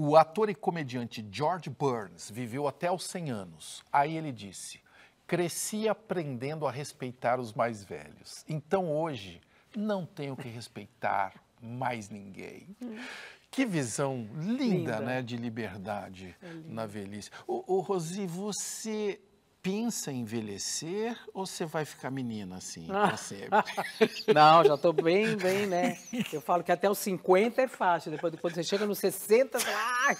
O ator e comediante George Burns viveu até os 100 anos. Aí ele disse: Cresci aprendendo a respeitar os mais velhos. Então hoje não tenho que respeitar mais ninguém. Que visão linda, linda. né, de liberdade é na velhice. O ô, Rosi, você Pensa envelhecer ou você vai ficar menina assim ah. pra sempre? Não, já tô bem, bem, né? Eu falo que até os 50 é fácil, depois quando você chega nos 60, ah!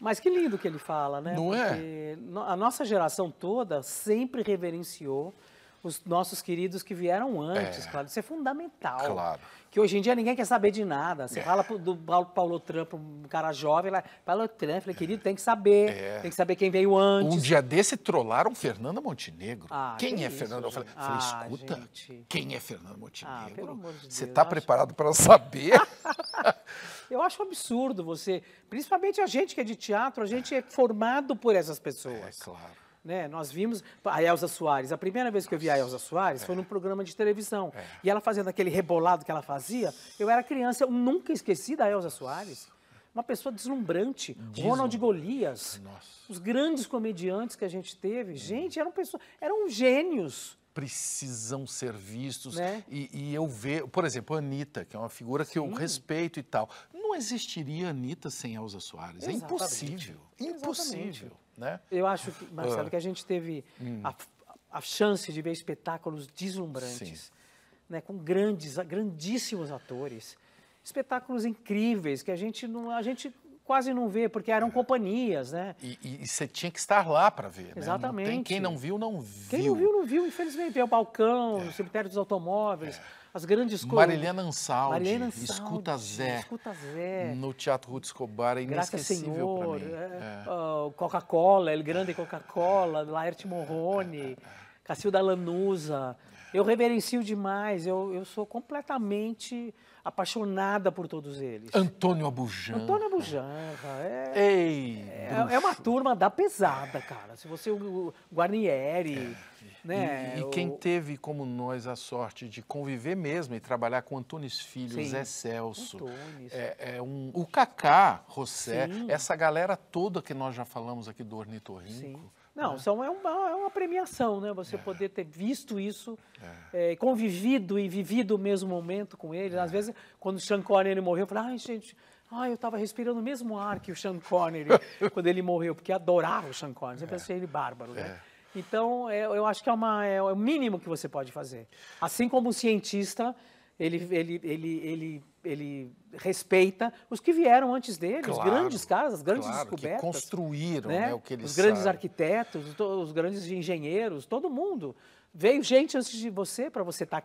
Mas que lindo que ele fala, né? Não é? Porque é? A nossa geração toda sempre reverenciou os nossos queridos que vieram antes, é. claro. Isso é fundamental. Claro. Que hoje em dia ninguém quer saber de nada. Você é. fala do Paulo Trump, um cara jovem, lá, Paulo Trump, falei, querido, tem que saber. É. Tem que saber quem veio antes. Um dia desse trolaram Fernando Montenegro. Ah, quem que é Fernando? Eu falei, ah, falei escuta, gente. quem é Fernando ah, Montenegro? Ah, de você está preparado acho... para saber? eu acho um absurdo você, principalmente a gente que é de teatro, a gente é formado por essas pessoas. É, claro. Né? Nós vimos a Elza Soares. A primeira vez que eu vi a Elza Soares é. foi num é. programa de televisão. É. E ela fazendo aquele rebolado que ela fazia. Eu era criança, eu nunca esqueci da Elza Soares. Uma pessoa deslumbrante. Ronald Golias. Nossa. Os grandes comediantes que a gente teve. Gente, eram pessoas, eram gênios precisam ser vistos. Né? E, e, eu vejo, por exemplo, a Anitta, que é uma figura Sim. que eu respeito e tal não existiria Anitta sem Elza Soares. É Exatamente. É impossível. Impossível. Né? Eu acho, que, Marcelo, ah. que a gente teve hum. a, a, chance de ver espetáculos deslumbrantes, né, com grandes, grandíssimos atores. Espetáculos incríveis que a gente não. A gente quase não vê, porque eram é. companhias, né? E, você tinha que estar lá para ver, Exatamente. Né? Não tem, quem não viu, não viu. Quem não viu, não viu, infelizmente. É o balcão, é. o cemitério dos automóveis, é. as grandes coisas. Marilena Ansaldi, Marilena Ansaldi escuta, Zé, escuta Zé. No Teatro Ruth Escobar, é inesquecível para mim. É, é. Coca-Cola, El Grande Coca-Cola, Laerte Morrone. É, é, Cacilda Lanusa. Eu reverencio demais, eu, eu sou completamente apaixonada por todos eles. Antônio Abujamra. Antônio Abujamra. É, Ei, é, é, uma turma da pesada, cara. Se você, o Guarnieri, é. né? E, e quem teve, como nós, a sorte de conviver mesmo e trabalhar com Antunes Filho, Sim. Zé Celso, Antunes. É, é um, o Cacá, Rossé, Sim. essa galera toda que nós já falamos aqui do Ornitorrinco. Sim. Não, é. são, é, uma, é uma premiação, né? Você é. poder ter visto isso, é. é convivido e vivido o mesmo momento com ele. Às é. vezes, quando o Sean Connery morreu, eu falei, ai, gente, ai, eu estava respirando o mesmo ar que o Sean Connery quando ele morreu, porque adorava o Sean Connery, sempre é. achei ele bárbaro, né? Então, eu acho que é, uma, é o mínimo que você pode fazer. Assim como o cientista, ele, ele, ele, ele, ele respeita os que vieram antes dele, claro, os grandes casas, as grandes claro, descobertas. Que construíram né? Né, o que eles Os grandes sabem. arquitetos, os grandes engenheiros, todo mundo. Veio gente antes de você para você estar tá aqui.